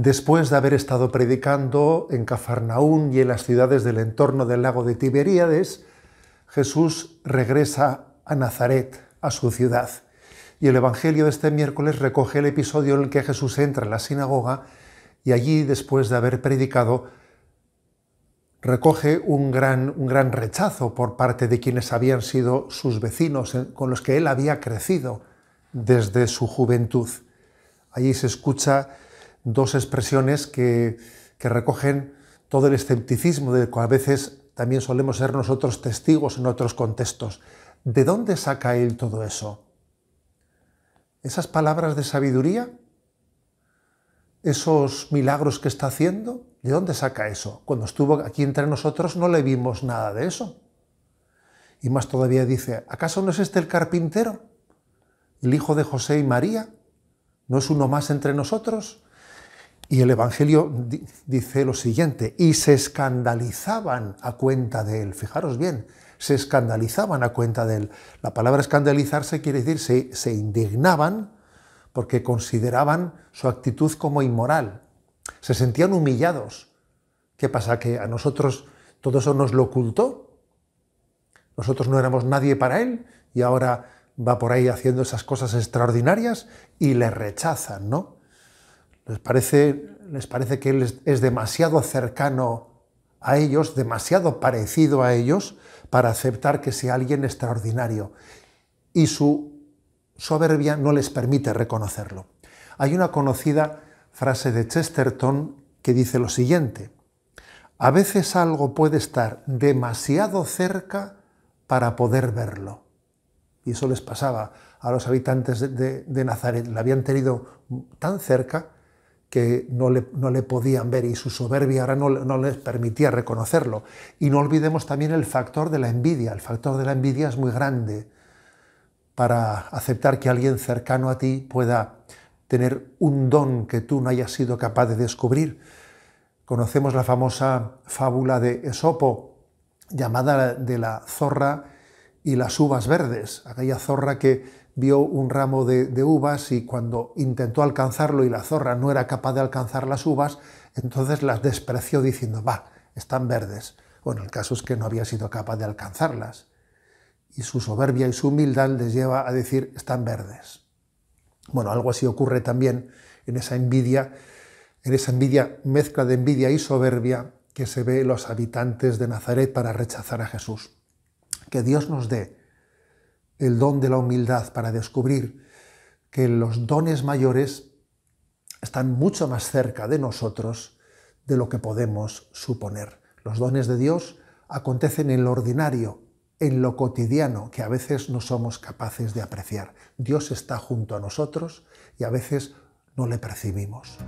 después de haber estado predicando en Cafarnaún y en las ciudades del entorno del lago de Tiberíades, Jesús regresa a Nazaret, a su ciudad. Y el Evangelio de este miércoles recoge el episodio en el que Jesús entra en la sinagoga y allí, después de haber predicado, recoge un gran, un gran rechazo por parte de quienes habían sido sus vecinos, con los que él había crecido desde su juventud. Allí se escucha dos expresiones que, recogen todo el escepticismo del que a veces también solemos ser nosotros testigos en otros contextos. ¿De dónde saca él todo eso? ¿Esas palabras de sabiduría? ¿Esos milagros que está haciendo? ¿De dónde saca eso? Cuando estuvo aquí entre nosotros no le vimos nada de eso. Y más todavía dice, ¿acaso no es este el carpintero? ¿El hijo de José y María? ¿No es uno más entre nosotros? Y el Evangelio dice lo siguiente, y se escandalizaban a cuenta de él. Fijaros bien, se escandalizaban a cuenta de él. La palabra escandalizarse quiere decir se, se indignaban porque consideraban su actitud como inmoral. Se sentían humillados. ¿Qué pasa? ¿Que a nosotros todo eso nos lo ocultó? Nosotros no éramos nadie para él y ahora va por ahí haciendo esas cosas extraordinarias y le rechazan, ¿no? Les parece, que Él es demasiado cercano a ellos, demasiado parecido a ellos, para aceptar que sea alguien extraordinario. Y su soberbia no les permite reconocerlo. Hay una conocida frase de Chesterton que dice lo siguiente, a veces algo puede estar demasiado cerca para poder verlo. Y eso les pasaba a los habitantes de, de Nazaret, la habían tenido tan cerca que no le, podían ver y su soberbia ahora no, no, les permitía reconocerlo. Y no olvidemos también el factor de la envidia. El factor de la envidia es muy grande para aceptar que alguien cercano a ti pueda tener un don que tú no hayas sido capaz de descubrir. Conocemos la famosa fábula de Esopo, llamada de la zorra y las uvas verdes, aquella zorra que vio un ramo de, uvas y cuando intentó alcanzarlo y la zorra no era capaz de alcanzar las uvas, entonces las despreció diciendo, va, están verdes. Bueno, el caso es que no había sido capaz de alcanzarlas. Y su soberbia y su humildad les lleva a decir, están verdes. Bueno, algo así ocurre también en esa envidia, en esa envidia, mezcla de envidia y soberbia que se ve en los habitantes de Nazaret para rechazar a Jesús. Que Dios nos dé el don de la humildad para descubrir que los dones mayores están mucho más cerca de nosotros de lo que podemos suponer. Los dones de Dios acontecen en lo ordinario, en lo cotidiano, que a veces no somos capaces de apreciar. Dios está junto a nosotros y a veces no le percibimos.